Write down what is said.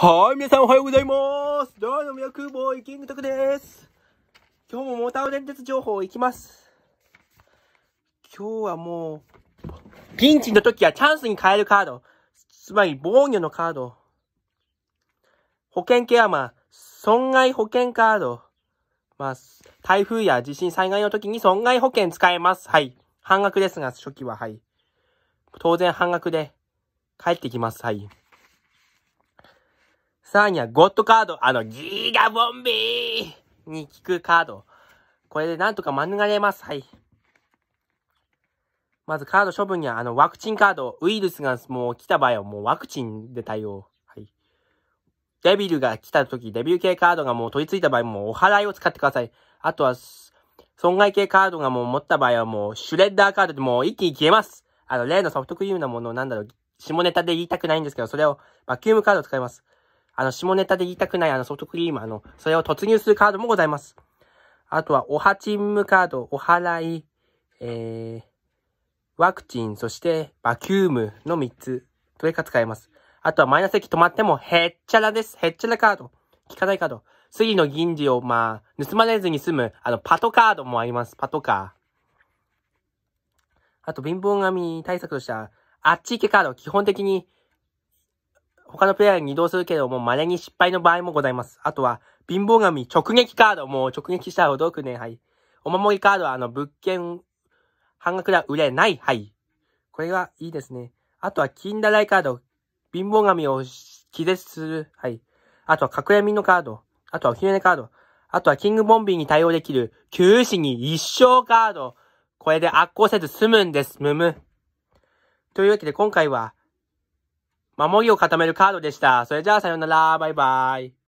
はい、皆さんおはようございます。どうも、ミラクボーイキングトクです。今日もモーター電鉄情報いきます。今日はもう、ピンチの時はチャンスに変えるカード。つまり、防御のカード。保険ケアマン、損害保険カード。まあ、台風や地震災害の時に損害保険使えます。はい。半額ですが、初期は、はい。当然半額で、帰ってきます。はい。さらには、ゴッドカード、あの、ギガボンビーに効くカード。これでなんとか免れます。はい。まずカード処分には、あの、ワクチンカード、ウイルスがもう来た場合はもうワクチンで対応。はい。デビルが来た時、デビュー系カードがもう取り付いた場合、もうお払いを使ってください。あとは、損害系カードがもう持った場合はもう、シュレッダーカードでもう一気に消えます。あの、例のソフトクリームのものなんだろう、下ネタで言いたくないんですけど、それを、バキュームカードを使います。あの、下ネタで言いたくないあのソフトクリーム、あの、それを突入するカードもございます。あとは、おはチームカード、お払い、えー、ワクチン、そしてバキュームの3つ、どれか使えます。あとは、マイナス席止まっても、へっちゃらです。へっちゃらカード。聞かないカード。次の銀次を、まあ、盗まれずに済む、あの、パトカードもあります。パトカー。あと、貧乏神対策としては、あっち行けカード。基本的に、他のプレイヤーに移動するけども、稀に失敗の場合もございます。あとは、貧乏神直撃カード。もう直撃したら驚くね。はい。お守りカードは、あの、物件、半額では売れない。はい。これがいいですね。あとは、だらいカード。貧乏神を気絶する。はい。あとは、隠れ身のカード。あとは、おひねカード。あとは、キングボンビーに対応できる、九死に一生カード。これで悪行せず済むんです。むむ。というわけで、今回は、守りを固めるカードでした。それじゃあさよなら。バイバイ。